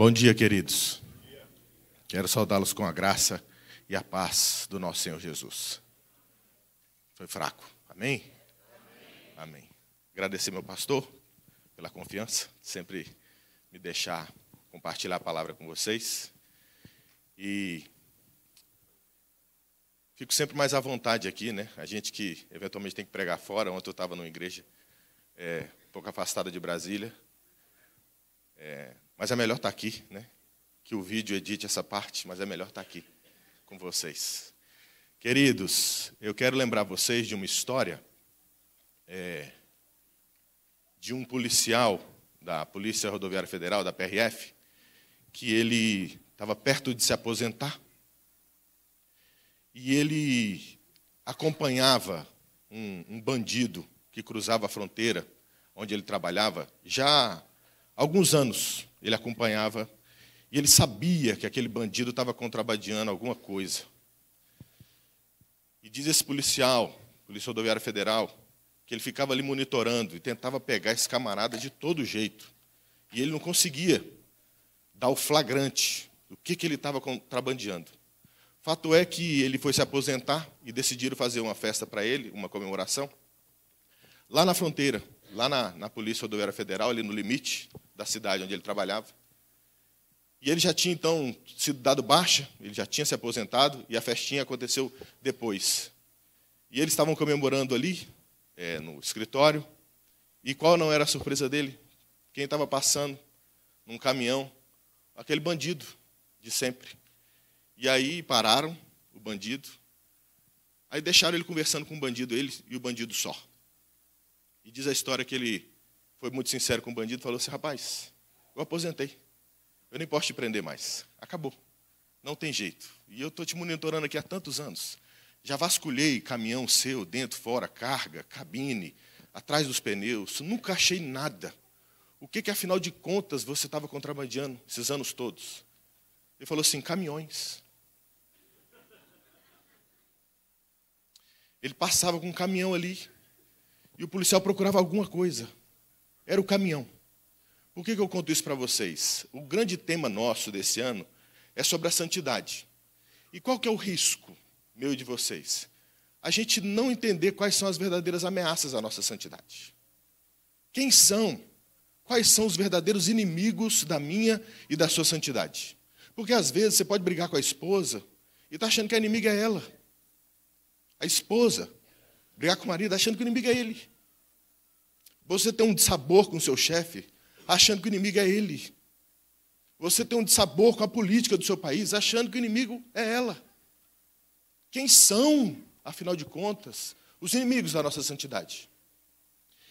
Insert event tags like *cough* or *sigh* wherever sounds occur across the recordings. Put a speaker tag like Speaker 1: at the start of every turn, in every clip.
Speaker 1: Bom dia, queridos. Quero saudá-los com a graça e a paz do nosso Senhor Jesus. Foi fraco. Amém? Amém. Amém. Agradecer meu pastor pela confiança, sempre me deixar compartilhar a palavra com vocês. E fico sempre mais à vontade aqui, né? A gente que eventualmente tem que pregar fora. Ontem eu estava numa igreja é, um pouco afastada de Brasília. É, mas é melhor estar tá aqui, né? Que o vídeo edite essa parte, mas é melhor estar tá aqui com vocês. Queridos, eu quero lembrar vocês de uma história é, de um policial da Polícia Rodoviária Federal, da PRF, que ele estava perto de se aposentar e ele acompanhava um, um bandido que cruzava a fronteira onde ele trabalhava já há alguns anos ele acompanhava, e ele sabia que aquele bandido estava contrabandeando alguma coisa. E diz esse policial, policial Rodoviária federal, que ele ficava ali monitorando e tentava pegar esse camarada de todo jeito. E ele não conseguia dar o flagrante do que, que ele estava contrabandeando. Fato é que ele foi se aposentar e decidiram fazer uma festa para ele, uma comemoração, lá na fronteira, lá na, na Polícia Rodoviária Federal, ali no limite da cidade onde ele trabalhava. E ele já tinha então sido dado baixa, ele já tinha se aposentado e a festinha aconteceu depois. E eles estavam comemorando ali, é, no escritório, e qual não era a surpresa dele? Quem estava passando num caminhão? Aquele bandido de sempre. E aí pararam o bandido, aí deixaram ele conversando com o bandido, ele e o bandido só. E diz a história que ele foi muito sincero com o bandido, falou assim: rapaz, eu aposentei. Eu nem posso te prender mais. Acabou. Não tem jeito. E eu estou te monitorando aqui há tantos anos. Já vasculhei caminhão seu, dentro, fora, carga, cabine, atrás dos pneus. Nunca achei nada. O que, que afinal de contas, você estava contrabandeando esses anos todos? Ele falou assim: caminhões. Ele passava com um caminhão ali e o policial procurava alguma coisa era o caminhão. Por que, que eu conto isso para vocês? O grande tema nosso desse ano é sobre a santidade. E qual que é o risco, meu e de vocês? A gente não entender quais são as verdadeiras ameaças à nossa santidade. Quem são? Quais são os verdadeiros inimigos da minha e da sua santidade? Porque às vezes você pode brigar com a esposa e está achando que a inimiga é ela. A esposa. Brigar com o marido tá achando que o inimigo é ele. Você tem um dissabor com o seu chefe, achando que o inimigo é ele. Você tem um dissabor com a política do seu país, achando que o inimigo é ela. Quem são, afinal de contas, os inimigos da nossa santidade?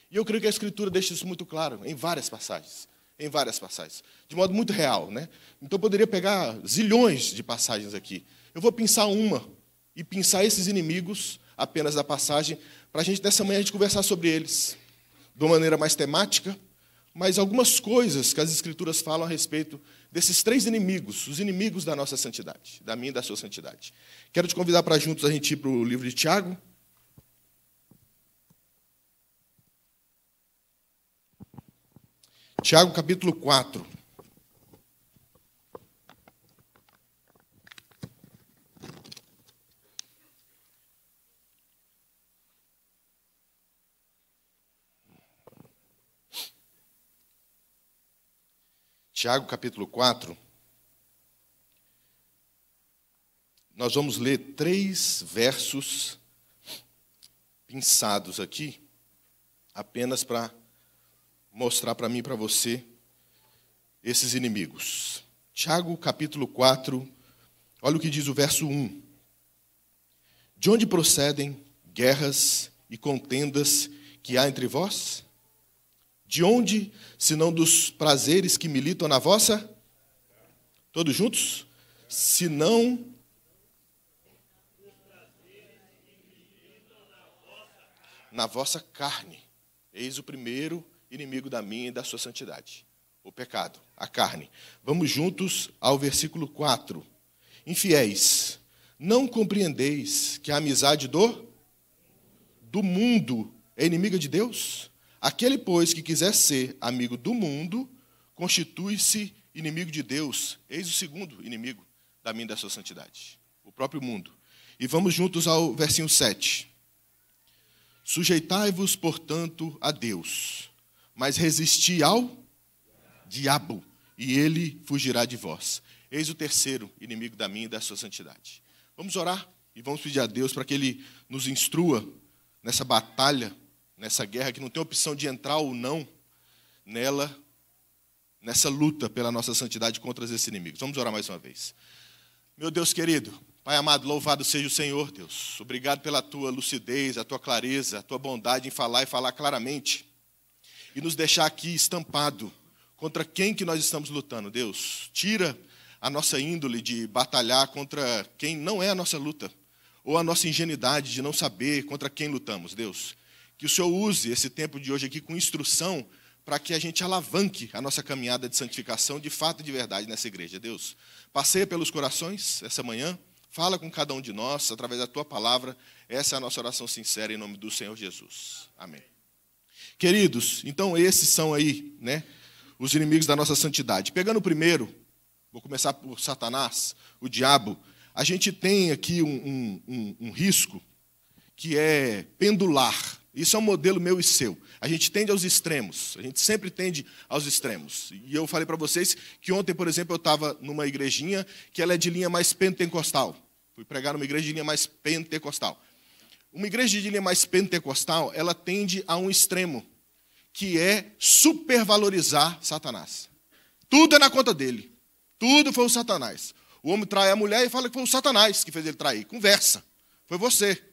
Speaker 1: E eu creio que a Escritura deixa isso muito claro em várias passagens. Em várias passagens. De modo muito real, né? Então eu poderia pegar zilhões de passagens aqui. Eu vou pensar uma e pensar esses inimigos apenas da passagem, para a gente, nessa manhã, a gente conversar sobre eles de uma maneira mais temática, mas algumas coisas que as Escrituras falam a respeito desses três inimigos, os inimigos da nossa santidade, da minha e da sua santidade. Quero te convidar para juntos a gente ir para o livro de Tiago. Tiago capítulo 4. Tiago capítulo 4, nós vamos ler três versos pinçados aqui, apenas para mostrar para mim e para você esses inimigos. Tiago capítulo 4, olha o que diz o verso 1. De onde procedem guerras e contendas que há entre vós? De onde, senão dos prazeres que militam na vossa? Todos juntos? Senão. Na vossa carne. Eis o primeiro inimigo da minha e da sua santidade. O pecado, a carne. Vamos juntos ao versículo 4. Infiéis, não compreendeis que a amizade do, do mundo é inimiga de Deus? Aquele, pois, que quiser ser amigo do mundo, constitui-se inimigo de Deus. Eis o segundo inimigo da minha e da sua santidade, o próprio mundo. E vamos juntos ao versinho 7. Sujeitai-vos, portanto, a Deus, mas resisti ao diabo, e ele fugirá de vós. Eis o terceiro inimigo da minha e da sua santidade. Vamos orar e vamos pedir a Deus para que ele nos instrua nessa batalha nessa guerra, que não tem opção de entrar ou não nela, nessa luta pela nossa santidade contra esses inimigos. Vamos orar mais uma vez. Meu Deus querido, Pai amado, louvado seja o Senhor, Deus. Obrigado pela tua lucidez, a tua clareza, a tua bondade em falar e falar claramente. E nos deixar aqui estampado contra quem que nós estamos lutando, Deus. Tira a nossa índole de batalhar contra quem não é a nossa luta, ou a nossa ingenuidade de não saber contra quem lutamos, Deus que o Senhor use esse tempo de hoje aqui com instrução para que a gente alavanque a nossa caminhada de santificação de fato e de verdade nessa igreja. Deus, passeia pelos corações essa manhã, fala com cada um de nós através da tua palavra. Essa é a nossa oração sincera em nome do Senhor Jesus. Amém. Queridos, então esses são aí, né, os inimigos da nossa santidade. Pegando o primeiro, vou começar por Satanás, o diabo. A gente tem aqui um, um, um, um risco que é pendular isso é um modelo meu e seu. A gente tende aos extremos, a gente sempre tende aos extremos. E eu falei para vocês que ontem, por exemplo, eu estava numa igrejinha que ela é de linha mais pentecostal. Fui pregar numa igreja de linha mais pentecostal. Uma igreja de linha mais pentecostal, ela tende a um extremo, que é supervalorizar Satanás. Tudo é na conta dele. Tudo foi o Satanás. O homem trai a mulher e fala que foi o Satanás que fez ele trair. Conversa. Foi você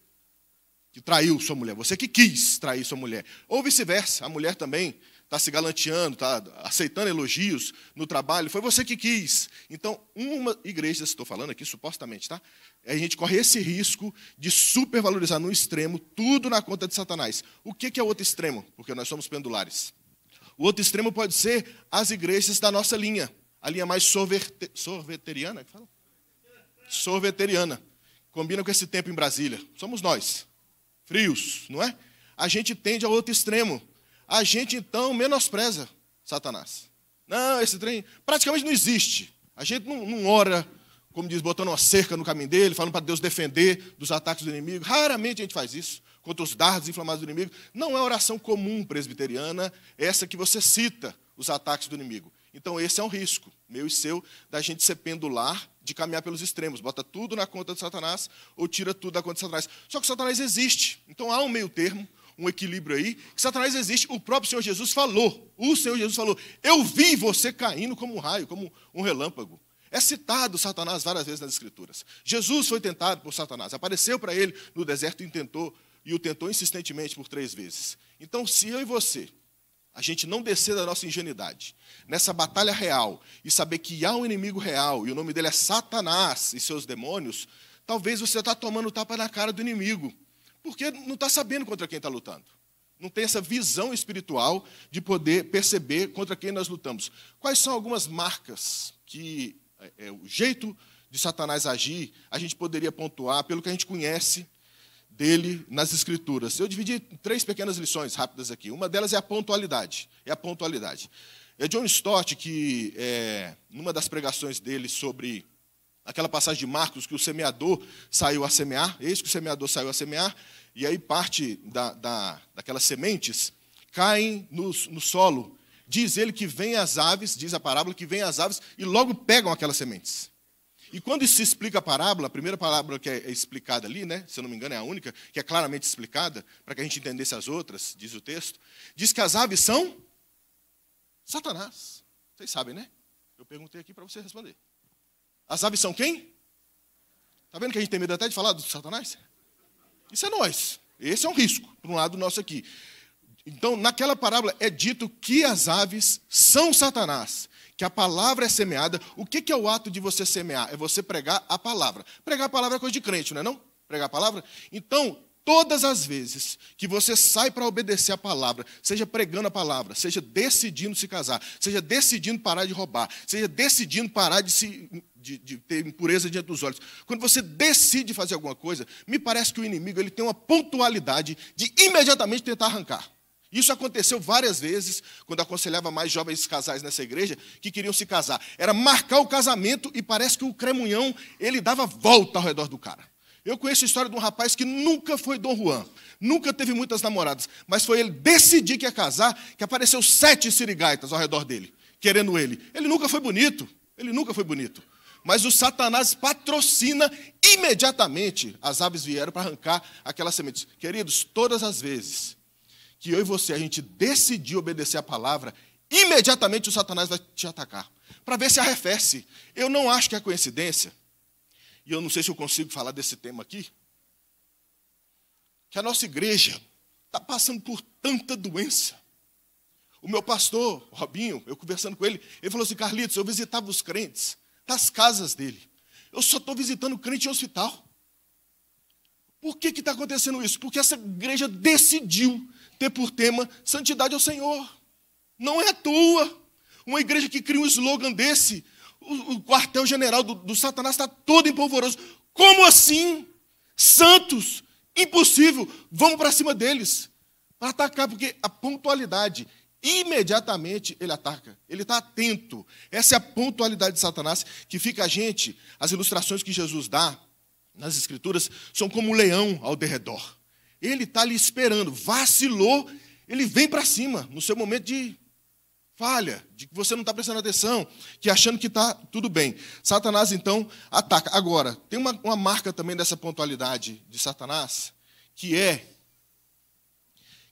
Speaker 1: que traiu sua mulher, você que quis trair sua mulher. Ou vice-versa, a mulher também está se galanteando, está aceitando elogios no trabalho, foi você que quis. Então, uma igreja, estou falando aqui supostamente, tá? A gente corre esse risco de supervalorizar no extremo tudo na conta de Satanás. O que, que é o outro extremo? Porque nós somos pendulares. O outro extremo pode ser as igrejas da nossa linha, a linha mais sorvete... sorveteriana, é que fala? Sorveteriana. Combina com esse tempo em Brasília. Somos nós frios, não é? A gente tende ao outro extremo. A gente então menospreza Satanás. Não, esse trem praticamente não existe. A gente não, não ora, como diz, botando uma cerca no caminho dele, falando para Deus defender dos ataques do inimigo. Raramente a gente faz isso contra os dardos inflamados do inimigo. Não é oração comum presbiteriana, essa que você cita os ataques do inimigo. Então, esse é um risco meu e seu, da gente ser pendular, de caminhar pelos extremos. Bota tudo na conta de Satanás ou tira tudo da conta de Satanás. Só que Satanás existe. Então há um meio termo, um equilíbrio aí, que Satanás existe. O próprio Senhor Jesus falou. O Senhor Jesus falou: Eu vi você caindo como um raio, como um relâmpago. É citado Satanás várias vezes nas Escrituras. Jesus foi tentado por Satanás. Apareceu para ele no deserto e tentou, e o tentou insistentemente por três vezes. Então, se eu e você a gente não descer da nossa ingenuidade. Nessa batalha real e saber que há um inimigo real e o nome dele é Satanás e seus demônios, talvez você está tomando tapa na cara do inimigo, porque não está sabendo contra quem está lutando. Não tem essa visão espiritual de poder perceber contra quem nós lutamos. Quais são algumas marcas que é, é, o jeito de Satanás agir a gente poderia pontuar pelo que a gente conhece dele nas Escrituras. Eu dividi três pequenas lições rápidas aqui. Uma delas é a pontualidade. É a pontualidade. É John Stott que, é, numa das pregações dele sobre aquela passagem de Marcos que o semeador saiu a semear, eis que o semeador saiu a semear, e aí parte da, da, daquelas sementes caem no, no solo. Diz ele que vem as aves, diz a parábola, que vem as aves e logo pegam aquelas sementes. E quando se explica a parábola, a primeira parábola que é, é explicada ali, né, se eu não me engano é a única, que é claramente explicada, para que a gente entendesse as outras, diz o texto, diz que as aves são Satanás. Vocês sabem, né? Eu perguntei aqui para você responder. As aves são quem? Está vendo que a gente tem medo até de falar do Satanás? Isso é nós. Esse é um risco, por um lado nosso aqui. Então, naquela parábola é dito que as aves são Satanás que a palavra é semeada. O que, é o ato de você semear? É você pregar a palavra. Pregar a palavra é coisa de crente, não é não? Pregar a palavra? Então, todas as vezes que você sai para obedecer a palavra, seja pregando a palavra, seja decidindo se casar, seja decidindo parar de roubar, seja decidindo parar de, se, de, de ter impureza diante dos olhos, quando você decide fazer alguma coisa, me parece que o inimigo ele tem uma pontualidade de imediatamente tentar arrancar. Isso aconteceu várias vezes quando aconselhava mais jovens casais nessa igreja que queriam se casar. Era marcar o casamento e parece que o cremunhão ele dava volta ao redor do cara. Eu conheço a história de um rapaz que nunca foi Dom Juan, nunca teve muitas namoradas, mas foi ele decidir que ia casar que apareceu sete sirigaitas ao redor dele, querendo ele. Ele nunca foi bonito, ele nunca foi bonito. Mas o Satanás patrocina imediatamente. As aves vieram para arrancar aquelas sementes. Queridos, todas as vezes que eu e você, a gente decidir obedecer a palavra, imediatamente o Satanás vai te atacar. Para ver se arrefece. Eu não acho que é coincidência, e eu não sei se eu consigo falar desse tema aqui, que a nossa igreja está passando por tanta doença. O meu pastor, Robinho, eu conversando com ele, ele falou assim: Carlitos, eu visitava os crentes das casas dele. Eu só estou visitando crente em hospital. Por que está acontecendo isso? Porque essa igreja decidiu ter por tema santidade ao Senhor. Não é à toa. Uma igreja que cria um slogan desse, o, o quartel-general do, do Satanás está todo empolvoroso. Como assim? Santos, impossível, vamos para cima deles. Para atacar, porque a pontualidade, imediatamente ele ataca, ele está atento. Essa é a pontualidade de Satanás que fica a gente, as ilustrações que Jesus dá nas Escrituras são como um leão ao derredor. Ele está ali esperando. Vacilou, ele vem para cima no seu momento de falha, de que você não está prestando atenção, que achando que está tudo bem. Satanás então ataca. Agora, tem uma, uma marca também dessa pontualidade de Satanás, que é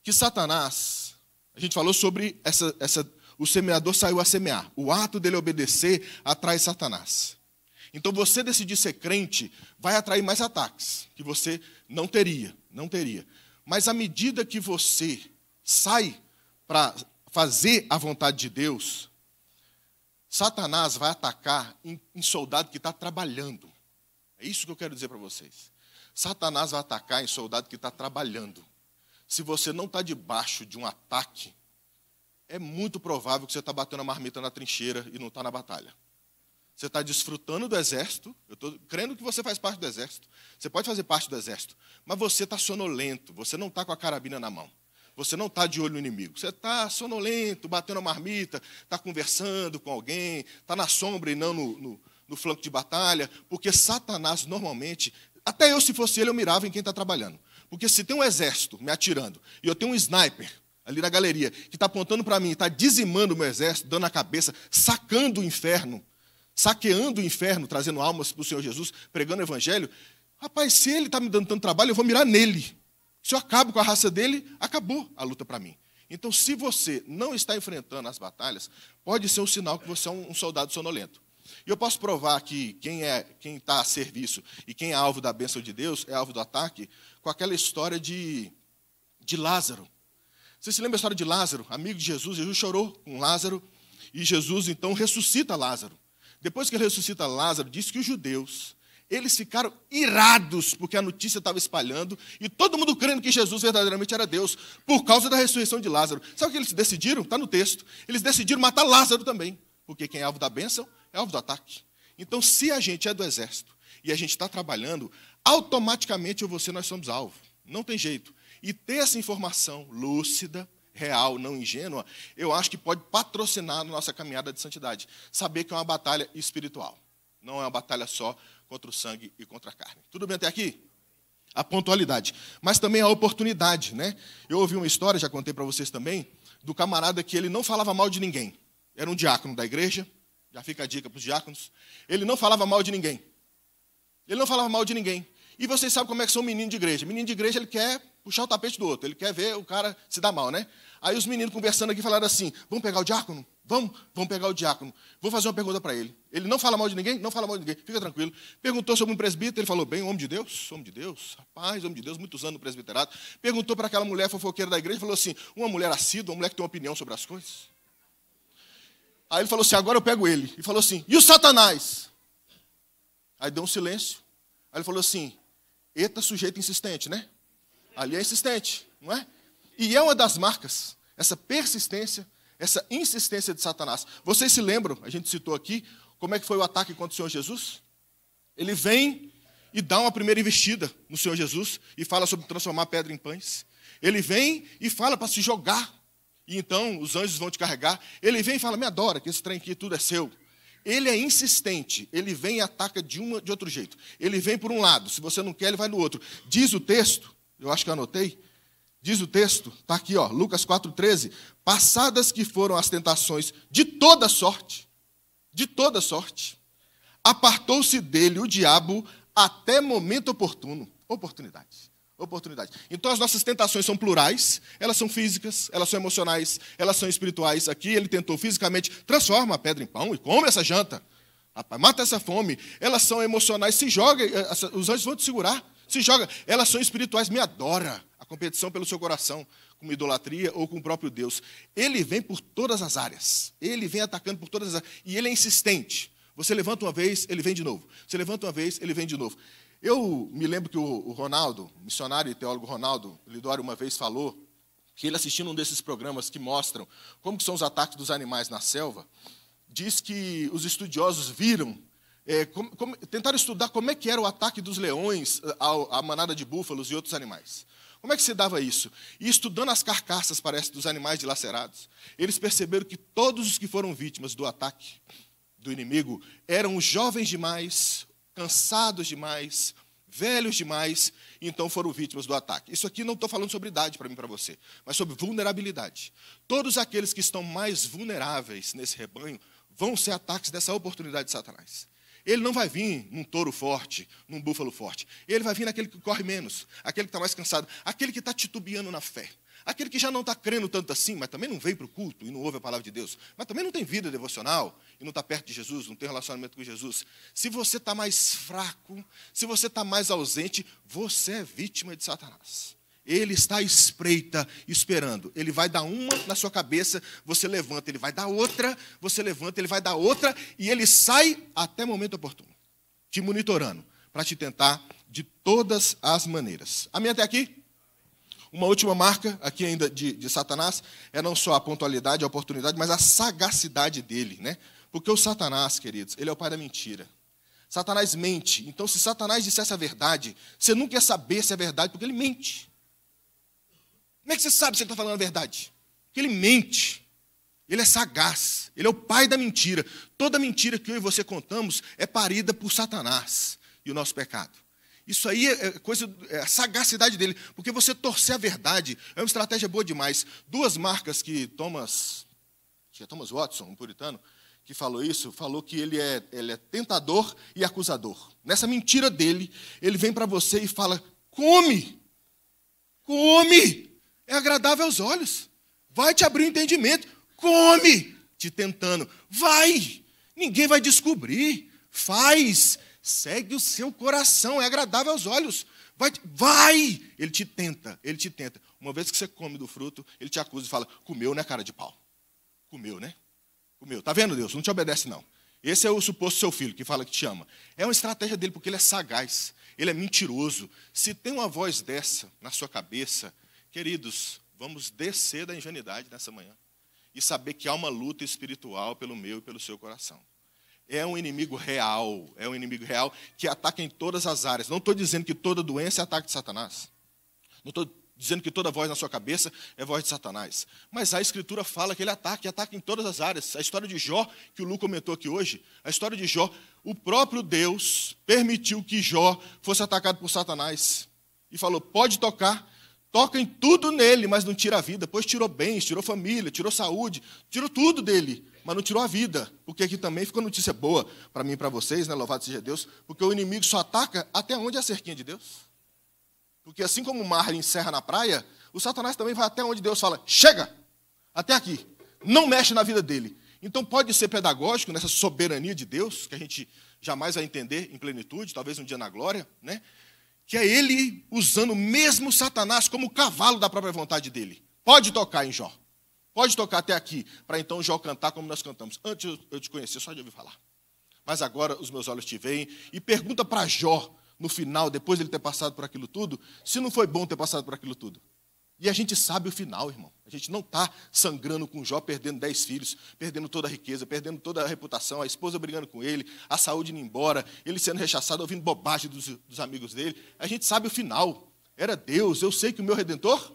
Speaker 1: que Satanás, a gente falou sobre essa, essa, o semeador saiu a semear. O ato dele é obedecer atrai Satanás. Então você decidir ser crente vai atrair mais ataques que você não teria não teria. Mas à medida que você sai para fazer a vontade de Deus, Satanás vai atacar em soldado que está trabalhando. É isso que eu quero dizer para vocês. Satanás vai atacar em soldado que está trabalhando. Se você não está debaixo de um ataque, é muito provável que você está batendo a marmita na trincheira e não está na batalha. Você está desfrutando do exército. Eu estou crendo que você faz parte do exército. Você pode fazer parte do exército. Mas você está sonolento. Você não está com a carabina na mão. Você não está de olho no inimigo. Você está sonolento, batendo a marmita, está conversando com alguém, está na sombra e não no, no, no flanco de batalha. Porque Satanás, normalmente, até eu, se fosse ele, eu mirava em quem está trabalhando. Porque se tem um exército me atirando e eu tenho um sniper ali na galeria que está apontando para mim, está dizimando o meu exército, dando a cabeça, sacando o inferno saqueando o inferno, trazendo almas para o Senhor Jesus, pregando o evangelho, rapaz, se ele está me dando tanto trabalho, eu vou mirar nele. Se eu acabo com a raça dele, acabou a luta para mim. Então, se você não está enfrentando as batalhas, pode ser um sinal que você é um soldado sonolento. E eu posso provar que quem é quem está a serviço e quem é alvo da bênção de Deus é alvo do ataque com aquela história de, de Lázaro. Você se lembra a história de Lázaro, amigo de Jesus? Jesus chorou com Lázaro e Jesus então ressuscita Lázaro. Depois que ele ressuscita Lázaro, diz que os judeus, eles ficaram irados porque a notícia estava espalhando e todo mundo crendo que Jesus verdadeiramente era Deus por causa da ressurreição de Lázaro. Sabe o que eles decidiram? Está no texto. Eles decidiram matar Lázaro também, porque quem é alvo da bênção é alvo do ataque. Então, se a gente é do exército e a gente está trabalhando, automaticamente eu e você nós somos alvo. Não tem jeito. E ter essa informação lúcida, real, não ingênua, eu acho que pode patrocinar a nossa caminhada de santidade. Saber que é uma batalha espiritual, não é uma batalha só contra o sangue e contra a carne. Tudo bem até aqui? A pontualidade, mas também a oportunidade, né? Eu ouvi uma história, já contei para vocês também, do camarada que ele não falava mal de ninguém. Era um diácono da igreja, já fica a dica para os diáconos. Ele não falava mal de ninguém. Ele não falava mal de ninguém. E vocês sabem como é que são menino de igreja. Menino de igreja, ele quer puxar o tapete do outro. Ele quer ver o cara se dar mal, né? Aí os meninos conversando aqui falaram assim: vamos pegar o diácono? Vamos, vamos pegar o diácono. Vou fazer uma pergunta para ele. Ele não fala mal de ninguém? Não fala mal de ninguém. Fica tranquilo. Perguntou sobre um presbítero, ele falou: bem, homem de Deus, homem de Deus, rapaz, homem de Deus, muitos anos no presbiterato. Perguntou para aquela mulher fofoqueira da igreja, falou assim: uma mulher assídua, uma mulher que tem uma opinião sobre as coisas. Aí ele falou assim: agora eu pego ele. E falou assim: e o Satanás? Aí deu um silêncio. Aí ele falou assim: eita, sujeito insistente, né? Ali é insistente, não é? E é uma das marcas, essa persistência, essa insistência de Satanás. Vocês se lembram, a gente citou aqui, como é que foi o ataque contra o Senhor Jesus? Ele vem e dá uma primeira investida no Senhor Jesus e fala sobre transformar pedra em pães. Ele vem e fala para se jogar. E então os anjos vão te carregar. Ele vem e fala: "Me adora, que esse trem aqui tudo é seu". Ele é insistente, ele vem e ataca de uma de outro jeito. Ele vem por um lado, se você não quer, ele vai no outro. Diz o texto eu acho que eu anotei. Diz o texto, está aqui, ó, Lucas 4,13. Passadas que foram as tentações de toda sorte, de toda sorte, apartou-se dele o diabo até momento oportuno. Oportunidade. Oportunidade. Então as nossas tentações são plurais, elas são físicas, elas são emocionais, elas são espirituais. Aqui ele tentou fisicamente, transforma a pedra em pão e come essa janta. Mata essa fome. Elas são emocionais, se joga, eh, os anjos vão te segurar. Se joga, elas são espirituais, me adora. A competição pelo seu coração, com idolatria ou com o próprio Deus. Ele vem por todas as áreas. Ele vem atacando por todas as áreas. E ele é insistente. Você levanta uma vez, ele vem de novo. Você levanta uma vez, ele vem de novo. Eu me lembro que o Ronaldo, missionário e teólogo Ronaldo Lidório, uma vez falou que ele assistindo um desses programas que mostram como que são os ataques dos animais na selva, diz que os estudiosos viram é, tentaram estudar como é que era o ataque dos leões à, eh, à manada de búfalos e outros animais. Como é que se dava isso? E estudando as carcaças, parece, dos animais dilacerados, eles perceberam que todos os que foram vítimas do ataque do inimigo eram jovens demais, cansados demais, velhos demais, então foram vítimas do ataque. Isso aqui não estou falando sobre idade para mim para você, mas sobre vulnerabilidade. Todos aqueles que estão mais vulneráveis nesse rebanho vão ser ataques dessa oportunidade de Satanás. Ele não vai vir num touro forte, num búfalo forte. Ele vai vir naquele que corre menos, aquele que está mais cansado, aquele que está titubeando na fé. Aquele que já não está crendo tanto assim, mas também não veio para o culto e não ouve a palavra de Deus, mas também não tem vida devocional e não está perto de Jesus, não tem relacionamento com Jesus. Se você está mais fraco, se você está mais ausente, você é vítima de Satanás. Ele está à espreita, esperando. Ele vai dar uma na sua cabeça, você levanta, ele vai dar outra, você levanta, ele vai dar outra, e ele sai até o momento oportuno, te monitorando, para te tentar de todas as maneiras. Amém até aqui? Uma última marca, aqui ainda de, de Satanás, é não só a pontualidade, a oportunidade, mas a sagacidade dele. Né? Porque o Satanás, queridos, ele é o pai da mentira. Satanás mente. Então, se Satanás dissesse a verdade, você nunca ia saber se é verdade, porque ele mente. Como é que você sabe se ele está falando a verdade? Porque ele mente. Ele é sagaz. Ele é o pai da mentira. Toda mentira que eu e você contamos é parida por Satanás e o nosso pecado. Isso aí é, é coisa, é a sagacidade dele, porque você torcer a verdade é uma estratégia boa demais. Duas marcas que Thomas, que é Thomas Watson, um puritano, que falou isso, falou que ele é, ele é tentador e acusador. Nessa mentira dele, ele vem para você e fala: come, come, é agradável aos olhos. Vai te abrir o entendimento. Come, te tentando. Vai, ninguém vai descobrir. Faz, segue o seu coração. É agradável aos olhos. Vai, vai, ele te tenta, ele te tenta. Uma vez que você come do fruto, ele te acusa e fala: comeu, né, cara de pau? Comeu, né? Comeu. Tá vendo, Deus? Não te obedece, não. Esse é o suposto seu filho que fala que te ama. É uma estratégia dele, porque ele é sagaz, ele é mentiroso. Se tem uma voz dessa na sua cabeça, Queridos, vamos descer da ingenuidade nessa manhã e saber que há uma luta espiritual pelo meu e pelo seu coração. É um inimigo real, é um inimigo real que ataca em todas as áreas. Não estou dizendo que toda doença é ataque de Satanás. Não estou dizendo que toda voz na sua cabeça é voz de Satanás. Mas a Escritura fala que ele ataca, e ataca em todas as áreas. A história de Jó, que o Lu comentou aqui hoje, a história de Jó, o próprio Deus permitiu que Jó fosse atacado por Satanás. E falou: pode tocar, Toca em tudo nele, mas não tira a vida. Pois tirou bens, tirou família, tirou saúde, tirou tudo dele, mas não tirou a vida. Porque aqui também ficou notícia boa para mim e para vocês, né? Louvado seja Deus, porque o inimigo só ataca até onde é a cerquinha de Deus. Porque assim como o mar encerra na praia, o Satanás também vai até onde Deus fala: chega, até aqui, não mexe na vida dele. Então pode ser pedagógico nessa soberania de Deus, que a gente jamais vai entender em plenitude, talvez um dia na glória, né? que é ele usando mesmo Satanás como cavalo da própria vontade dele. Pode tocar em Jó. Pode tocar até aqui, para então Jó cantar como nós cantamos. Antes eu te conhecia, só de ouvir falar. Mas agora os meus olhos te veem. E pergunta para Jó, no final, depois de ele ter passado por aquilo tudo, se não foi bom ter passado por aquilo tudo. E a gente sabe o final, irmão. A gente não está sangrando com Jó, perdendo dez filhos, perdendo toda a riqueza, perdendo toda a reputação, a esposa brigando com ele, a saúde indo embora, ele sendo rechaçado, ouvindo bobagem dos, dos amigos dele. A gente sabe o final. Era Deus, eu sei que o meu redentor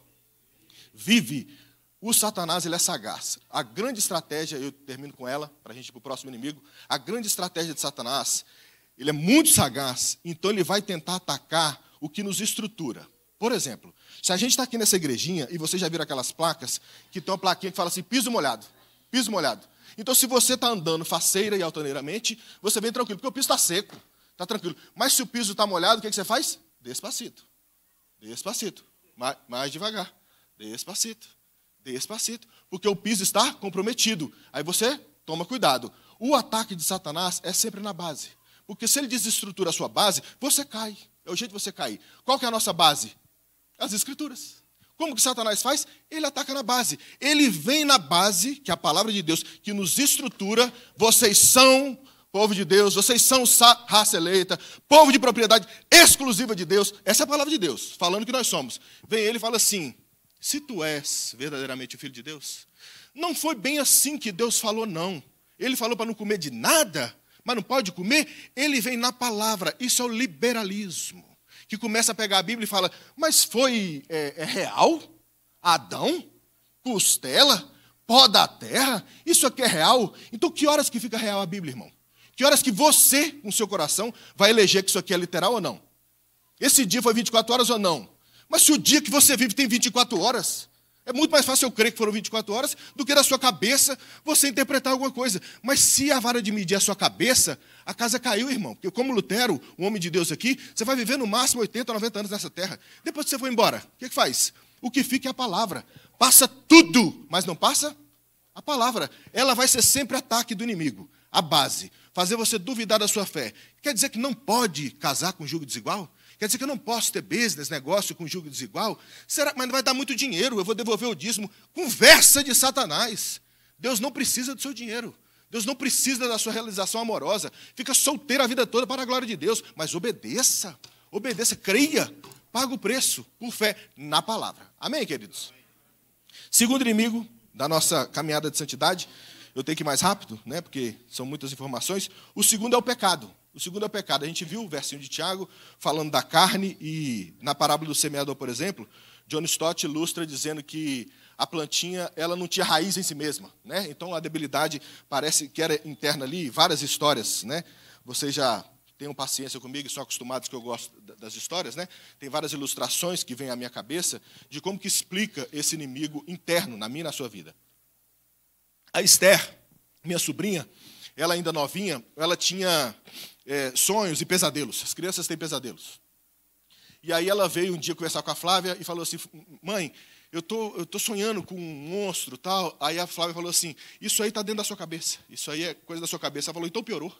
Speaker 1: vive. O Satanás ele é sagaz. A grande estratégia, eu termino com ela, para a gente ir para o próximo inimigo. A grande estratégia de Satanás, ele é muito sagaz, então ele vai tentar atacar o que nos estrutura. Por exemplo, se a gente está aqui nessa igrejinha e vocês já viram aquelas placas que tem uma plaquinha que fala assim: piso molhado, piso molhado. Então, se você está andando faceira e altaneiramente, você vem tranquilo, porque o piso está seco, está tranquilo. Mas se o piso está molhado, o que, que você faz? Despacito, despacito, mais, mais devagar, despacito, despacito, porque o piso está comprometido. Aí você toma cuidado. O ataque de Satanás é sempre na base, porque se ele desestrutura a sua base, você cai. É o jeito de você cair. Qual que é a nossa base? As escrituras. Como que Satanás faz? Ele ataca na base. Ele vem na base, que é a palavra de Deus, que nos estrutura. Vocês são povo de Deus, vocês são raça eleita, povo de propriedade exclusiva de Deus. Essa é a palavra de Deus, falando que nós somos. Vem ele e fala assim: se tu és verdadeiramente o filho de Deus, não foi bem assim que Deus falou, não. Ele falou para não comer de nada, mas não pode comer. Ele vem na palavra. Isso é o liberalismo que começa a pegar a Bíblia e fala: Mas foi é, é real? Adão? Costela? Pó da terra? Isso aqui é real? Então, que horas que fica real a Bíblia, irmão? Que horas que você, com seu coração, vai eleger que isso aqui é literal ou não? Esse dia foi 24 horas ou não? Mas se o dia que você vive tem 24 horas, é muito mais fácil eu crer que foram 24 horas do que da sua cabeça você interpretar alguma coisa. Mas se a vara de medir a sua cabeça, a casa caiu, irmão. Porque como Lutero, o homem de Deus aqui, você vai viver no máximo 80 ou 90 anos nessa terra. Depois que você for embora, o que, que faz? O que fica é a palavra. Passa tudo, mas não passa a palavra. Ela vai ser sempre ataque do inimigo. A base. Fazer você duvidar da sua fé. Quer dizer que não pode casar com julgo desigual? Quer dizer que eu não posso ter business, negócio com julgo desigual? Será, mas vai dar muito dinheiro, eu vou devolver o dízimo. Conversa de Satanás. Deus não precisa do seu dinheiro. Deus não precisa da sua realização amorosa. Fica solteiro a vida toda para a glória de Deus. Mas obedeça, obedeça, creia. Paga o preço por fé na palavra. Amém, queridos? Segundo inimigo da nossa caminhada de santidade, eu tenho que ir mais rápido, né, porque são muitas informações. O segundo é o pecado. O segundo é o pecado. A gente viu o versinho de Tiago falando da carne e na parábola do semeador, por exemplo, John Stott ilustra dizendo que a plantinha ela não tinha raiz em si mesma, né? Então a debilidade parece que era interna ali, várias histórias, né? Vocês já tenham paciência comigo, são acostumados que eu gosto das histórias, né? Tem várias ilustrações que vêm à minha cabeça de como que explica esse inimigo interno na minha e na sua vida. A Esther, minha sobrinha, ela ainda novinha, ela tinha é, sonhos e pesadelos. As crianças têm pesadelos. E aí ela veio um dia conversar com a Flávia e falou assim: mãe, eu tô, eu tô sonhando com um monstro tal. Aí a Flávia falou assim: isso aí está dentro da sua cabeça. Isso aí é coisa da sua cabeça. Ela falou: então piorou.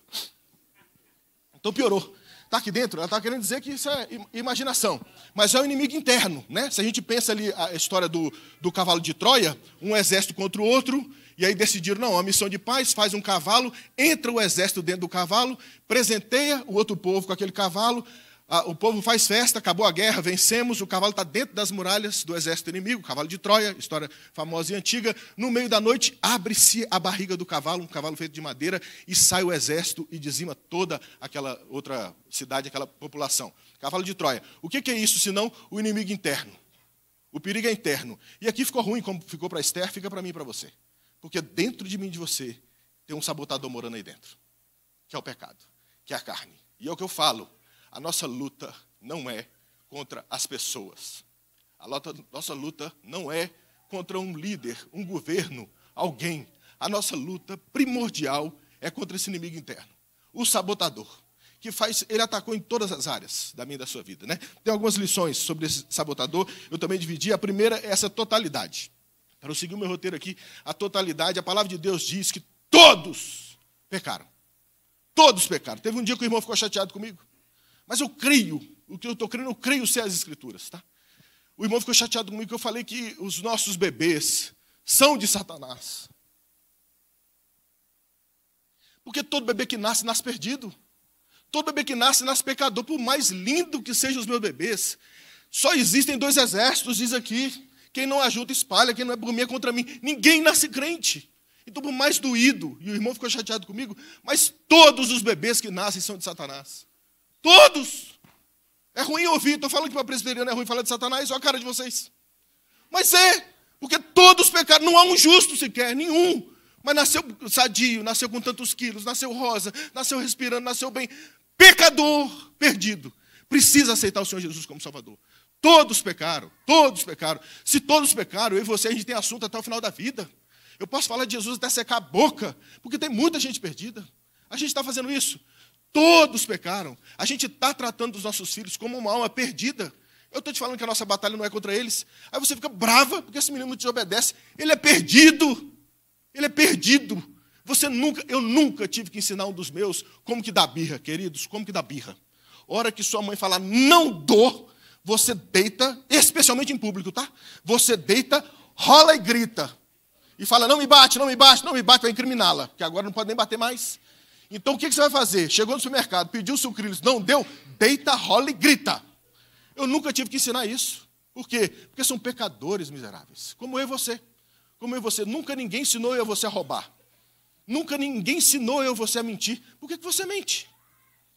Speaker 1: Então piorou está aqui dentro, ela está querendo dizer que isso é imaginação. Mas é um inimigo interno, né? Se a gente pensa ali a história do, do cavalo de Troia, um exército contra o outro, e aí decidiram, não, a missão de paz faz um cavalo, entra o exército dentro do cavalo, presenteia o outro povo com aquele cavalo, ah, o povo faz festa, acabou a guerra, vencemos, o cavalo está dentro das muralhas do exército inimigo, o cavalo de Troia, história famosa e antiga. No meio da noite, abre-se a barriga do cavalo, um cavalo feito de madeira, e sai o exército e dizima toda aquela outra cidade, aquela população. Cavalo de Troia. O que, é isso, senão o inimigo interno? O perigo é interno. E aqui ficou ruim, como ficou para Esther, fica para mim e para você. Porque dentro de mim e de você tem um sabotador morando aí dentro, que é o pecado, que é a carne. E é o que eu falo a nossa luta não é contra as pessoas. A nossa luta não é contra um líder, um governo, alguém. A nossa luta primordial é contra esse inimigo interno, o sabotador, que faz, ele atacou em todas as áreas da minha e da sua vida, né? Tem algumas lições sobre esse sabotador, eu também dividi. A primeira é essa totalidade. Para eu seguir o meu roteiro aqui, a totalidade, a palavra de Deus diz que todos pecaram. Todos pecaram. Teve um dia que o irmão ficou chateado comigo. Mas eu creio, o que eu estou crendo, eu creio ser as Escrituras, tá? O irmão ficou chateado comigo que eu falei que os nossos bebês são de Satanás. Porque todo bebê que nasce, nasce perdido. Todo bebê que nasce, nasce pecador, por mais lindo que sejam os meus bebês. Só existem dois exércitos, diz aqui. Quem não ajuda, espalha. Quem não é por mim, é contra mim. Ninguém nasce crente. Então, por mais doído, e o irmão ficou chateado comigo, mas todos os bebês que nascem são de Satanás. Todos. É ruim ouvir, estou falando que para presbiteriano é ruim falar de Satanás, olha a cara de vocês. Mas é, porque todos pecaram, não há um justo sequer, nenhum. Mas nasceu sadio, nasceu com tantos quilos, nasceu rosa, nasceu respirando, nasceu bem. Pecador perdido. Precisa aceitar o Senhor Jesus como Salvador. Todos pecaram, todos pecaram. Se todos pecaram, eu e você, a gente tem assunto até o final da vida. Eu posso falar de Jesus até secar a boca, porque tem muita gente perdida. A gente está fazendo isso Todos pecaram. A gente está tratando os nossos filhos como uma alma perdida. Eu estou te falando que a nossa batalha não é contra eles. Aí você fica brava porque esse menino não te obedece. Ele é perdido. Ele é perdido. Você nunca, eu nunca tive que ensinar um dos meus como que dá birra, queridos, como que dá birra. Hora que sua mãe falar não dou, você deita, especialmente em público, tá? Você deita, rola e grita. E fala não me bate, não me bate, não me bate, vai incriminá-la, porque agora não pode nem bater mais. Então o que, você vai fazer? Chegou no supermercado, pediu sucrilhos, não deu, deita, rola e grita. Eu nunca tive que ensinar isso. Por quê? Porque são pecadores miseráveis, como eu e você. Como eu e você. Nunca ninguém ensinou eu e você a roubar. Nunca ninguém ensinou eu e você a mentir. Por que, que você mente?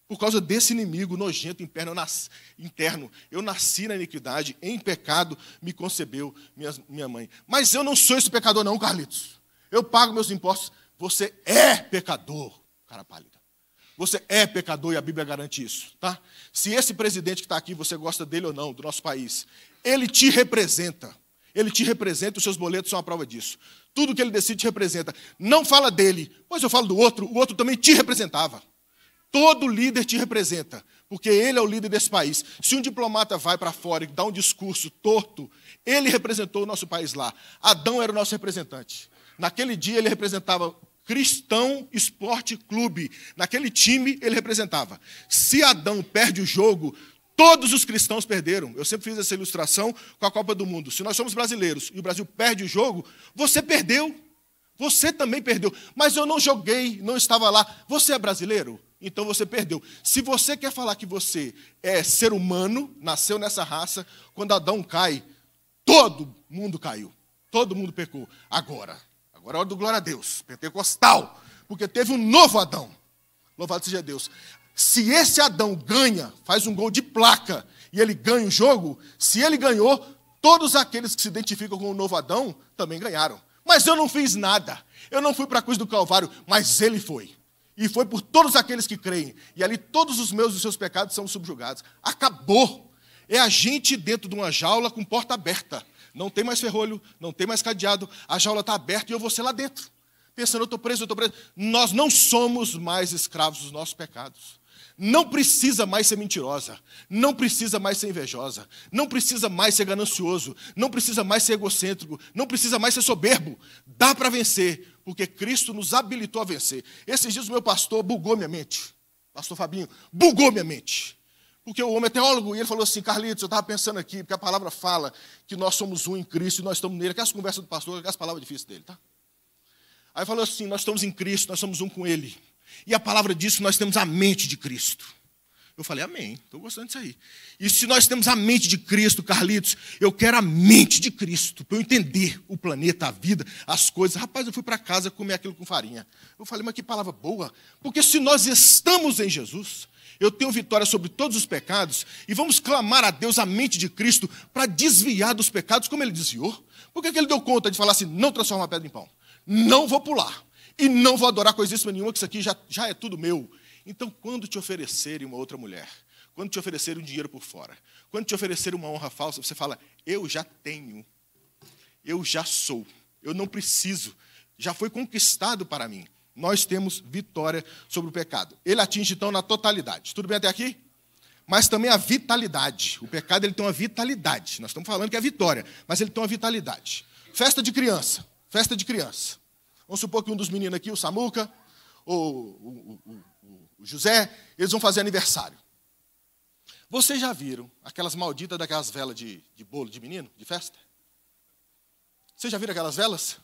Speaker 1: Por causa desse inimigo nojento interno eu, nasci, interno. eu nasci na iniquidade, em pecado me concebeu minha, minha mãe. Mas eu não sou esse pecador, não, Carlitos. Eu pago meus impostos. Você é pecador cara pálida. Você é pecador e a Bíblia garante isso, tá? Se esse presidente que está aqui, você gosta dele ou não, do nosso país, ele te representa. Ele te representa, os seus boletos são a prova disso. Tudo que ele decide te representa. Não fala dele, pois eu falo do outro, o outro também te representava. Todo líder te representa, porque ele é o líder desse país. Se um diplomata vai para fora e dá um discurso torto, ele representou o nosso país lá. Adão era o nosso representante. Naquele dia ele representava Cristão Esporte Clube. Naquele time ele representava. Se Adão perde o jogo, todos os cristãos perderam. Eu sempre fiz essa ilustração com a Copa do Mundo. Se nós somos brasileiros e o Brasil perde o jogo, você perdeu. Você também perdeu. Mas eu não joguei, não estava lá. Você é brasileiro? Então você perdeu. Se você quer falar que você é ser humano, nasceu nessa raça, quando Adão cai, todo mundo caiu. Todo mundo pecou. Agora, Agora é hora do glória a Deus, pentecostal, porque teve um novo Adão. Louvado seja Deus. Se esse Adão ganha, faz um gol de placa e ele ganha o jogo, se ele ganhou, todos aqueles que se identificam com o novo Adão também ganharam. Mas eu não fiz nada. Eu não fui para a cruz do Calvário, mas ele foi. E foi por todos aqueles que creem. E ali todos os meus e os seus pecados são subjugados. Acabou. É a gente dentro de uma jaula com porta aberta. Não tem mais ferrolho, não tem mais cadeado, a jaula está aberta e eu vou ser lá dentro. Pensando, eu estou preso, eu estou preso. Nós não somos mais escravos dos nossos pecados. Não precisa mais ser mentirosa, não precisa mais ser invejosa, não precisa mais ser ganancioso, não precisa mais ser egocêntrico, não precisa mais ser soberbo. Dá para vencer, porque Cristo nos habilitou a vencer. Esses dias o meu pastor bugou minha mente. Pastor Fabinho, bugou minha mente. Porque o homem é teólogo, e ele falou assim: Carlitos, eu estava pensando aqui, porque a palavra fala que nós somos um em Cristo e nós estamos nele. Aquelas conversas do pastor, aquelas palavras difíceis dele, tá? Aí falou assim: nós estamos em Cristo, nós somos um com ele. E a palavra diz que nós temos a mente de Cristo. Eu falei, amém, estou gostando disso aí. E se nós temos a mente de Cristo, Carlitos, eu quero a mente de Cristo, para eu entender o planeta, a vida, as coisas. Rapaz, eu fui para casa comer aquilo com farinha. Eu falei, mas que palavra boa, porque se nós estamos em Jesus, eu tenho vitória sobre todos os pecados, e vamos clamar a Deus a mente de Cristo para desviar dos pecados como ele desviou. Por que, que ele deu conta de falar assim, não transformar a pedra em pão, não vou pular, e não vou adorar coisíssima nenhuma, que isso aqui já, já é tudo meu. Então, quando te oferecerem uma outra mulher, quando te oferecerem um dinheiro por fora, quando te oferecerem uma honra falsa, você fala: Eu já tenho, eu já sou, eu não preciso, já foi conquistado para mim. Nós temos vitória sobre o pecado. Ele atinge, então, na totalidade. Tudo bem até aqui? Mas também a vitalidade. O pecado ele tem uma vitalidade. Nós estamos falando que é vitória, mas ele tem uma vitalidade. Festa de criança. Festa de criança. Vamos supor que um dos meninos aqui, o Samuca, ou o, o, o José, eles vão fazer aniversário. Vocês já viram aquelas malditas daquelas velas de, de bolo de menino, de festa? Vocês já viram aquelas velas?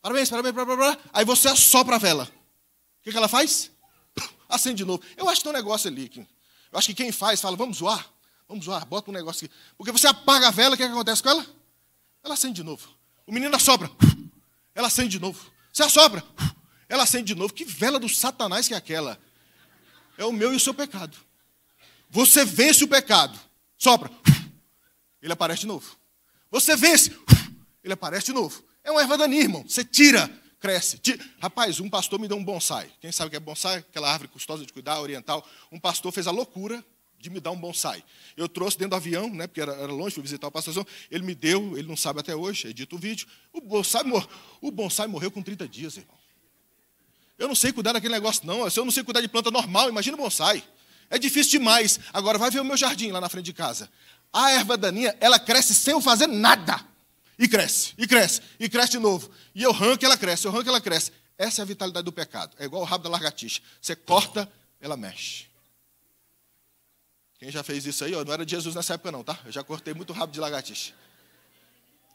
Speaker 1: Parabéns, parabéns, blá, blá, blá. Aí você assopra a vela. O que, que ela faz? *coughs* Acende de novo. Eu acho que tem um negócio ali. Que, eu acho que quem faz fala, vamos zoar. Vamos zoar, bota um negócio aqui. Porque você apaga a vela, o que, que acontece com ela? Ela acende de novo. O menino assopra. *coughs* Ela acende de novo. Você assopra. *coughs* Ela acende de novo. Que vela do satanás que é aquela? é o meu e o seu pecado. Você vence o pecado, sopra, ele aparece de novo. Você vence, ele aparece de novo. É uma erva daninha, irmão. Você tira, cresce. Tira. Rapaz, um pastor me deu um bonsai. Quem sabe o que é bonsai? Aquela árvore custosa de cuidar, oriental. Um pastor fez a loucura de me dar um bonsai. Eu trouxe dentro do avião, né, porque era, era longe, fui visitar o pastorzão. Ele me deu, ele não sabe até hoje, edita o vídeo. O bonsai, mor o bonsai morreu com 30 dias, irmão. Eu não sei cuidar daquele negócio, não. Se eu não sei cuidar de planta normal, imagina o bonsai. É difícil demais. Agora vai ver o meu jardim lá na frente de casa. A erva daninha, ela cresce sem eu fazer nada. E cresce, e cresce, e cresce de novo. E eu e ela cresce, eu e ela cresce. Essa é a vitalidade do pecado. É igual o rabo da largatixa. Você corta, ela mexe. Quem já fez isso aí, ó, não era de Jesus nessa época não, tá? Eu já cortei muito rabo de lagartixa.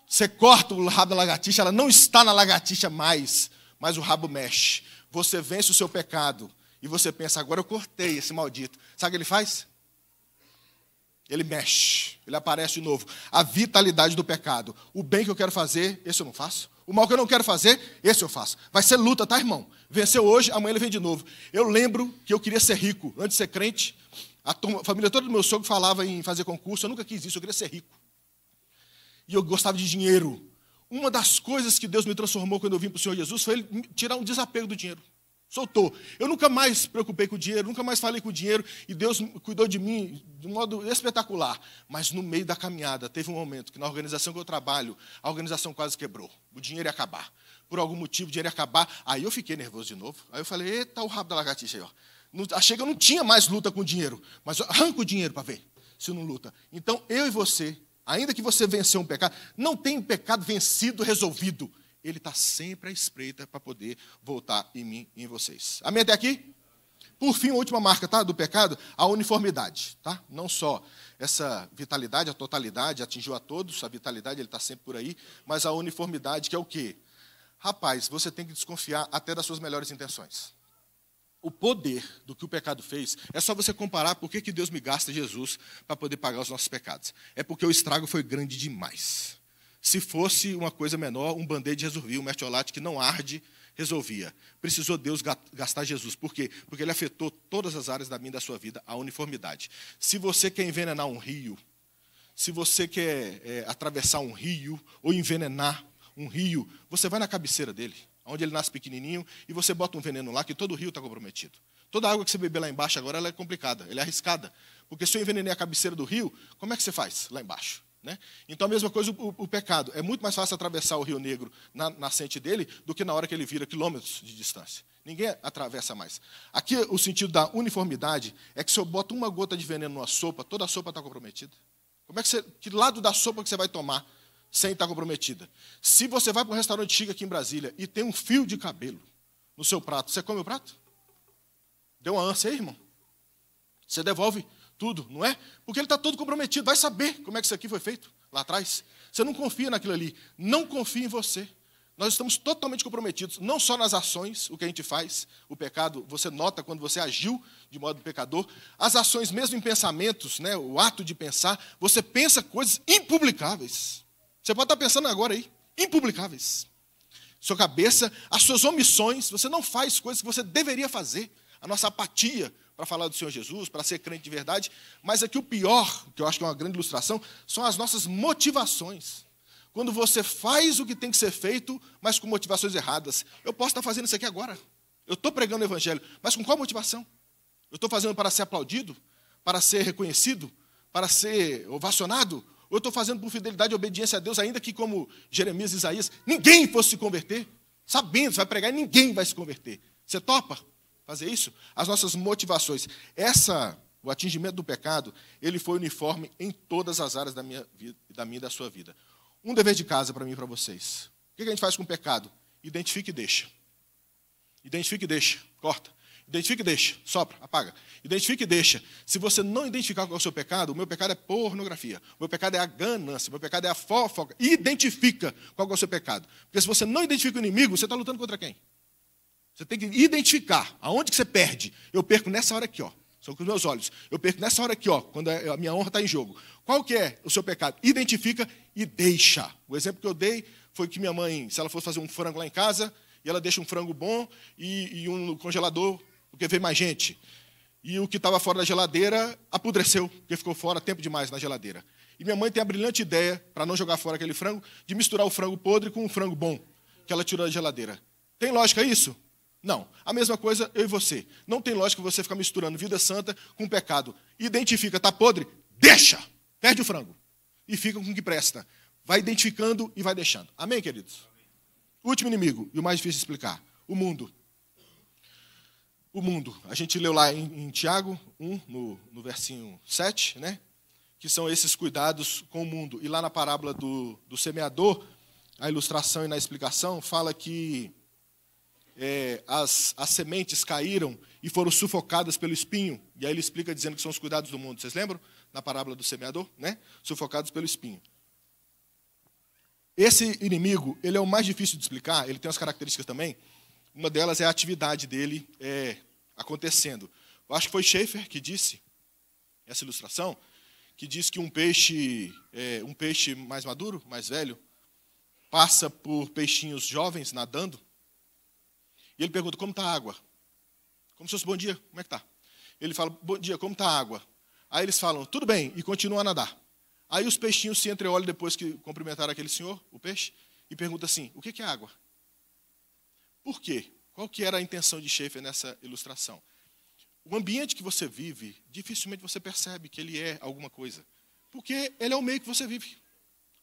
Speaker 1: Você corta o rabo da lagartixa, ela não está na lagartixa mais, mas o rabo mexe você vence o seu pecado e você pensa, agora eu cortei esse maldito. Sabe o que ele faz? Ele mexe, ele aparece de novo. A vitalidade do pecado. O bem que eu quero fazer, esse eu não faço. O mal que eu não quero fazer, esse eu faço. Vai ser luta, tá, irmão? Venceu hoje, amanhã ele vem de novo. Eu lembro que eu queria ser rico antes de ser crente. A, turma, a família toda do meu sogro falava em fazer concurso. Eu nunca quis isso, eu queria ser rico. E eu gostava de dinheiro. Uma das coisas que Deus me transformou quando eu vim para o Senhor Jesus foi ele tirar um desapego do dinheiro. Soltou. Eu nunca mais preocupei com o dinheiro, nunca mais falei com o dinheiro, e Deus cuidou de mim de um modo espetacular. Mas no meio da caminhada, teve um momento que na organização que eu trabalho, a organização quase quebrou. O dinheiro ia acabar. Por algum motivo, o dinheiro ia acabar. Aí eu fiquei nervoso de novo. Aí eu falei: eita, o rabo da lagartixa aí, ó. Achei que eu não tinha mais luta com o dinheiro, mas arranca o dinheiro para ver se não luta. Então eu e você Ainda que você venceu um pecado, não tem um pecado vencido, resolvido. Ele está sempre à espreita para poder voltar em mim e em vocês. Amém até aqui? Por fim, a última marca tá, do pecado, a uniformidade. Tá? Não só essa vitalidade, a totalidade, atingiu a todos, a vitalidade ele está sempre por aí, mas a uniformidade, que é o quê? Rapaz, você tem que desconfiar até das suas melhores intenções o poder do que o pecado fez, é só você comparar por que Deus me gasta Jesus para poder pagar os nossos pecados. É porque o estrago foi grande demais. Se fosse uma coisa menor, um band-aid resolvia, um mertiolate que não arde resolvia. Precisou Deus gastar Jesus. Por quê? Porque ele afetou todas as áreas da minha e da sua vida, a uniformidade. Se você quer envenenar um rio, se você quer é, atravessar um rio ou envenenar um rio, você vai na cabeceira dele onde ele nasce pequenininho, e você bota um veneno lá que todo o rio está comprometido. Toda água que você beber lá embaixo agora ela é complicada, ela é arriscada. Porque se eu envenenei a cabeceira do rio, como é que você faz lá embaixo? Né? Então, a mesma coisa o, o, pecado. É muito mais fácil atravessar o Rio Negro na nascente dele do que na hora que ele vira quilômetros de distância. Ninguém atravessa mais. Aqui, o sentido da uniformidade é que se eu boto uma gota de veneno numa sopa, toda a sopa está comprometida. Como é que você, que lado da sopa que você vai tomar sem estar comprometida. Se você vai para um restaurante chique aqui em Brasília e tem um fio de cabelo no seu prato, você come o prato? Deu uma ânsia aí, irmão? Você devolve tudo, não é? Porque ele está todo comprometido, vai saber como é que isso aqui foi feito lá atrás. Você não confia naquilo ali, não confia em você. Nós estamos totalmente comprometidos, não só nas ações, o que a gente faz, o pecado, você nota quando você agiu de modo pecador, as ações, mesmo em pensamentos, né, o ato de pensar, você pensa coisas impublicáveis. Você pode estar pensando agora aí, impublicáveis. Sua cabeça, as suas omissões, você não faz coisas que você deveria fazer. A nossa apatia para falar do Senhor Jesus, para ser crente de verdade. Mas aqui o pior, que eu acho que é uma grande ilustração, são as nossas motivações. Quando você faz o que tem que ser feito, mas com motivações erradas. Eu posso estar fazendo isso aqui agora. Eu estou pregando o Evangelho, mas com qual motivação? Eu estou fazendo para ser aplaudido? Para ser reconhecido? Para ser ovacionado? Ou eu estou fazendo por fidelidade e obediência a Deus, ainda que, como Jeremias e Isaías, ninguém fosse se converter? Sabendo, você vai pregar e ninguém vai se converter. Você topa fazer isso? As nossas motivações. Essa, o atingimento do pecado, ele foi uniforme em todas as áreas da minha, vida, da minha e da sua vida. Um dever de casa para mim e para vocês. O que a gente faz com o pecado? Identifique e deixa. Identifique e deixa. Corta. Identifica e deixa. Sopra, apaga. Identifica e deixa. Se você não identificar qual é o seu pecado, o meu pecado é pornografia. O meu pecado é a ganância. O meu pecado é a fofoca. Identifica qual é o seu pecado. Porque se você não identifica o inimigo, você está lutando contra quem? Você tem que identificar aonde que você perde. Eu perco nessa hora aqui, ó. São com os meus olhos. Eu perco nessa hora aqui, ó, quando a minha honra está em jogo. Qual que é o seu pecado? Identifica e deixa. O exemplo que eu dei foi que minha mãe, se ela fosse fazer um frango lá em casa, e ela deixa um frango bom e, e um congelador porque veio mais gente. E o que estava fora da geladeira apodreceu, porque ficou fora tempo demais na geladeira. E minha mãe tem a brilhante ideia, para não jogar fora aquele frango, de misturar o frango podre com um frango bom, que ela tirou da geladeira. Tem lógica isso? Não. A mesma coisa eu e você. Não tem lógica você ficar misturando vida santa com pecado. Identifica, está podre? Deixa! Perde o frango. E fica com o que presta. Vai identificando e vai deixando. Amém, queridos? Amém. Último inimigo, e o mais difícil de explicar: o mundo o mundo. A gente leu lá em, em Tiago 1, no, no versinho 7, né? que são esses cuidados com o mundo. E lá na parábola do, do semeador, a ilustração e na explicação, fala que é, as, as sementes caíram e foram sufocadas pelo espinho. E aí ele explica dizendo que são os cuidados do mundo. Vocês lembram? Na parábola do semeador, né? Sufocados pelo espinho. Esse inimigo, ele é o mais difícil de explicar, ele tem as características também uma delas é a atividade dele é, acontecendo. Eu acho que foi Schaefer que disse essa ilustração, que diz que um peixe, é, um peixe mais maduro, mais velho, passa por peixinhos jovens nadando e ele pergunta como está a água. Como se fosse bom dia, como é que tá? Ele fala bom dia, como está a água? Aí eles falam tudo bem e continuam a nadar. Aí os peixinhos se entreolham depois que cumprimentaram aquele senhor, o peixe, e perguntam assim: o que é água? Por quê? Qual que era a intenção de Schaefer nessa ilustração? O ambiente que você vive, dificilmente você percebe que ele é alguma coisa. Porque ele é o meio que você vive.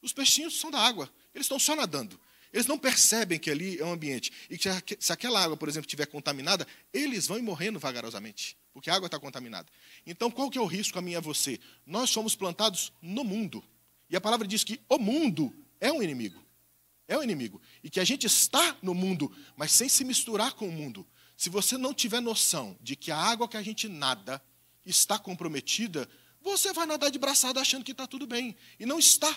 Speaker 1: Os peixinhos são da água, eles estão só nadando. Eles não percebem que ali é um ambiente. E que se aquela água, por exemplo, estiver contaminada, eles vão morrendo vagarosamente, porque a água está contaminada. Então, qual que é o risco a mim e a você? Nós somos plantados no mundo. E a palavra diz que o mundo é um inimigo. É o inimigo. E que a gente está no mundo, mas sem se misturar com o mundo. Se você não tiver noção de que a água que a gente nada está comprometida, você vai nadar de braçada achando que está tudo bem. E não está.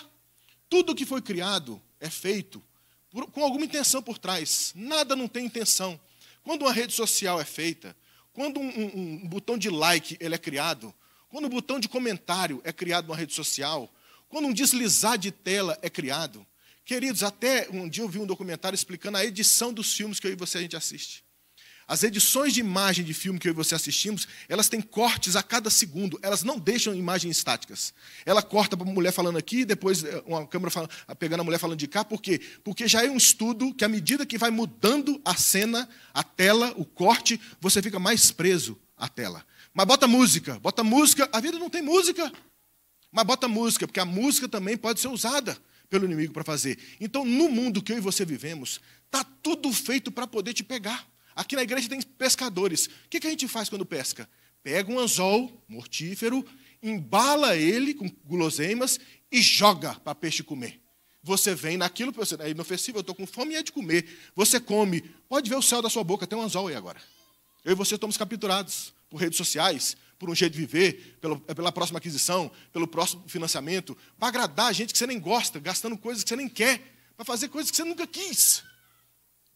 Speaker 1: Tudo que foi criado é feito por, com alguma intenção por trás. Nada não tem intenção. Quando uma rede social é feita, quando um, um, um botão de like ele é criado, quando o um botão de comentário é criado numa rede social, quando um deslizar de tela é criado, Queridos, até um dia eu vi um documentário explicando a edição dos filmes que eu e você a gente assiste. As edições de imagem de filme que eu e você assistimos, elas têm cortes a cada segundo, elas não deixam imagens estáticas. Ela corta para a mulher falando aqui, depois eh, uma câmera pegando a mulher falando de cá, por quê? Porque já é um estudo que, à medida que vai mudando a cena, a tela, o corte, você fica mais preso à tela. Mas bota música, bota música, a vida não tem música. Mas bota música, porque a música também pode ser usada pelo inimigo para fazer. Então, no mundo que eu e você vivemos, está tudo feito para poder te pegar. Aqui na igreja tem pescadores. O que, que a gente faz quando pesca? Pega um anzol mortífero, embala ele com guloseimas e joga para peixe comer. Você vem naquilo, você é inofensivo, eu estou com fome e é de comer. Você come, pode ver o céu da sua boca, tem um anzol aí agora. Eu e você estamos capturados por redes sociais, por um jeito de viver, pela, é pela próxima aquisição, pelo próximo financiamento, para agradar a gente que você nem gosta, gastando coisas que você nem quer, para fazer coisas que você nunca quis.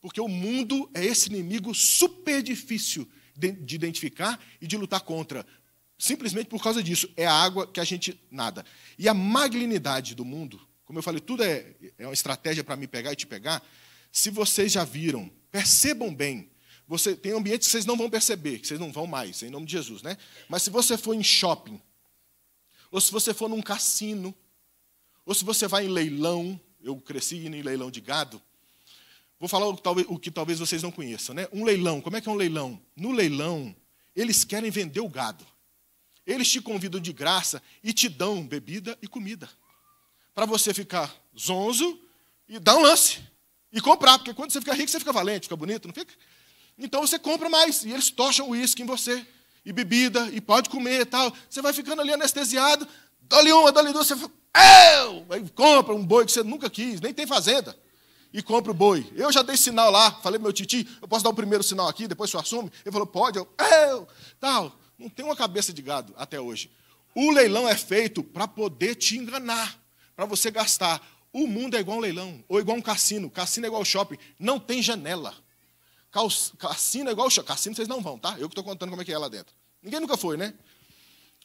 Speaker 1: Porque o mundo é esse inimigo super difícil de, de identificar e de lutar contra. Simplesmente por causa disso. É a água que a gente nada. E a magnanimidade do mundo, como eu falei, tudo é, é uma estratégia para me pegar e te pegar. Se vocês já viram, percebam bem você tem ambientes que vocês não vão perceber, que vocês não vão mais, em nome de Jesus, né? Mas se você for em shopping, ou se você for num cassino, ou se você vai em leilão, eu cresci em leilão de gado, vou falar o que, talvez, o que talvez vocês não conheçam, né? Um leilão, como é que é um leilão? No leilão, eles querem vender o gado. Eles te convidam de graça e te dão bebida e comida. Para você ficar zonzo e dar um lance. E comprar, porque quando você fica rico, você fica valente, fica bonito, não fica? Então você compra mais e eles tocham uísque em você, e bebida, e pode comer e tal. Você vai ficando ali anestesiado, dá uma, dá duas, você fala, eu! Aí compra um boi que você nunca quis, nem tem fazenda, e compra o boi. Eu já dei sinal lá, falei pro meu titi, eu posso dar o primeiro sinal aqui, depois você assume? Ele falou, pode, eu, eu! Tal. Não tem uma cabeça de gado até hoje. O leilão é feito para poder te enganar, para você gastar. O mundo é igual um leilão, ou igual um cassino. Cassino é igual shopping. Não tem janela. Cassino é igual o Cassino vocês não vão, tá? Eu que estou contando como é que é lá dentro. Ninguém nunca foi, né?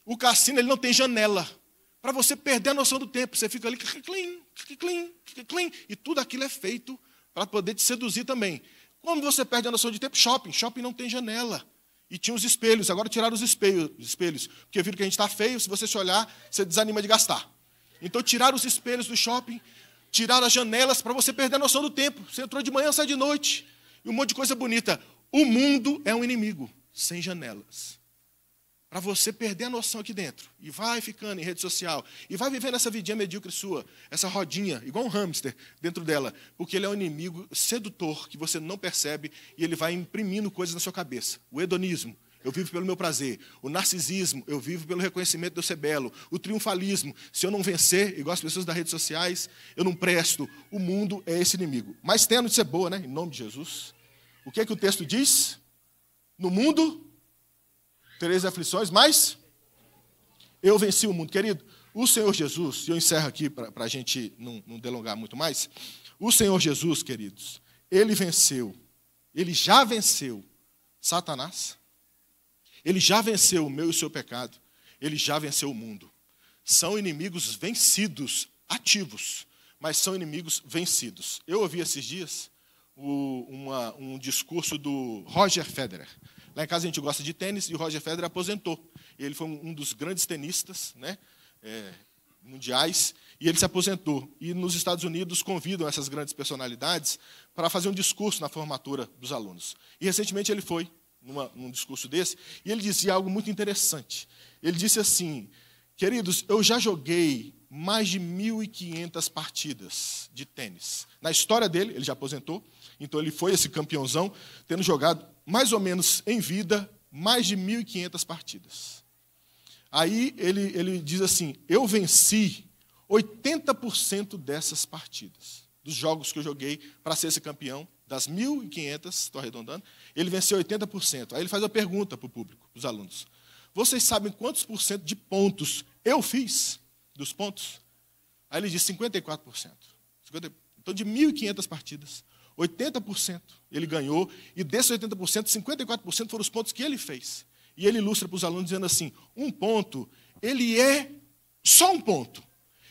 Speaker 1: O cassino ele não tem janela. Para você perder a noção do tempo, você fica ali, clim, clim, clim, e tudo aquilo é feito para poder te seduzir também. Quando você perde a noção de tempo, shopping. Shopping não tem janela. E tinha os espelhos, agora tiraram os espelhos, espelhos porque viram que a gente está feio, se você se olhar, você desanima de gastar. Então tiraram os espelhos do shopping, tiraram as janelas para você perder a noção do tempo. Você entrou de manhã, sai de noite. E um monte de coisa bonita. O mundo é um inimigo sem janelas. Para você perder a noção aqui dentro. E vai ficando em rede social. E vai vivendo essa vidinha medíocre sua, essa rodinha, igual um hamster dentro dela. Porque ele é um inimigo sedutor que você não percebe e ele vai imprimindo coisas na sua cabeça. O hedonismo, eu vivo pelo meu prazer. O narcisismo, eu vivo pelo reconhecimento de eu ser belo. O triunfalismo, se eu não vencer, igual as pessoas das redes sociais, eu não presto. O mundo é esse inimigo. Mas tendo de ser boa, né? Em nome de Jesus. O que é que o texto diz? No mundo, três aflições, mas eu venci o mundo. Querido, o Senhor Jesus, e eu encerro aqui para a gente não, não delongar muito mais. O Senhor Jesus, queridos, ele venceu, ele já venceu Satanás ele já venceu o meu e o seu pecado. Ele já venceu o mundo. São inimigos vencidos, ativos, mas são inimigos vencidos. Eu ouvi esses dias o, uma, um discurso do Roger Federer. Lá em casa a gente gosta de tênis e o Roger Federer aposentou. Ele foi um dos grandes tenistas né, é, mundiais e ele se aposentou. E nos Estados Unidos convidam essas grandes personalidades para fazer um discurso na formatura dos alunos. E recentemente ele foi numa, num discurso desse, e ele dizia algo muito interessante. Ele disse assim: Queridos, eu já joguei mais de 1.500 partidas de tênis. Na história dele, ele já aposentou, então ele foi esse campeãozão, tendo jogado mais ou menos em vida mais de 1.500 partidas. Aí ele, ele diz assim: Eu venci 80% dessas partidas, dos jogos que eu joguei para ser esse campeão, das 1.500, estou arredondando, ele venceu 80%. Aí ele faz a pergunta para o público, para os alunos. Vocês sabem quantos por cento de pontos eu fiz dos pontos? Aí ele diz 54%. então, de 1.500 partidas, 80% ele ganhou, e desses 80%, 54% foram os pontos que ele fez. E ele ilustra para os alunos dizendo assim: um ponto, ele é só um ponto.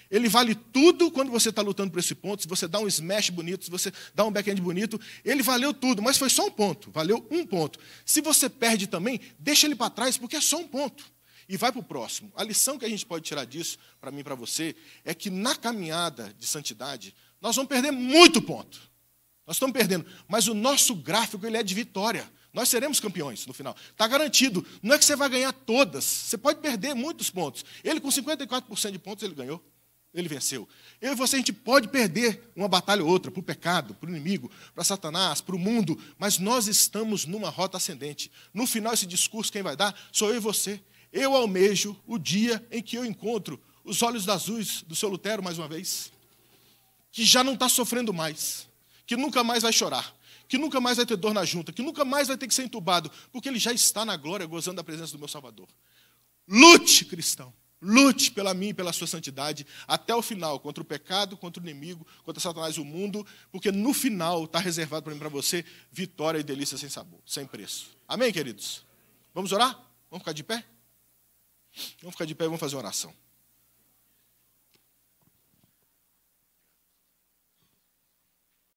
Speaker 1: Ele vale tudo quando você está lutando por esse ponto. Se você dá um smash bonito, se você dá um backhand bonito, ele valeu tudo, mas foi só um ponto. Valeu um ponto. Se você perde também, deixa ele para trás, porque é só um ponto. E vai para o próximo. A lição que a gente pode tirar disso, para mim e para você, é que na caminhada de santidade, nós vamos perder muito ponto. Nós estamos perdendo. Mas o nosso gráfico ele é de vitória. Nós seremos campeões no final. Está garantido. Não é que você vai ganhar todas. Você pode perder muitos pontos. Ele, com 54% de pontos, ele ganhou. Ele venceu. Eu e você, a gente pode perder uma batalha ou outra para o pecado, para o inimigo, para Satanás, para o mundo, mas nós estamos numa rota ascendente. No final, esse discurso, quem vai dar? Sou eu e você. Eu almejo o dia em que eu encontro os olhos azuis do seu Lutero, mais uma vez, que já não está sofrendo mais, que nunca mais vai chorar, que nunca mais vai ter dor na junta, que nunca mais vai ter que ser entubado, porque ele já está na glória, gozando da presença do meu Salvador. Lute, cristão. Lute pela mim, e pela sua santidade, até o final, contra o pecado, contra o inimigo, contra Satanás e o mundo, porque no final está reservado para mim, para você, vitória e delícia sem sabor, sem preço. Amém, queridos? Vamos orar? Vamos ficar de pé? Vamos ficar de pé e vamos fazer uma oração.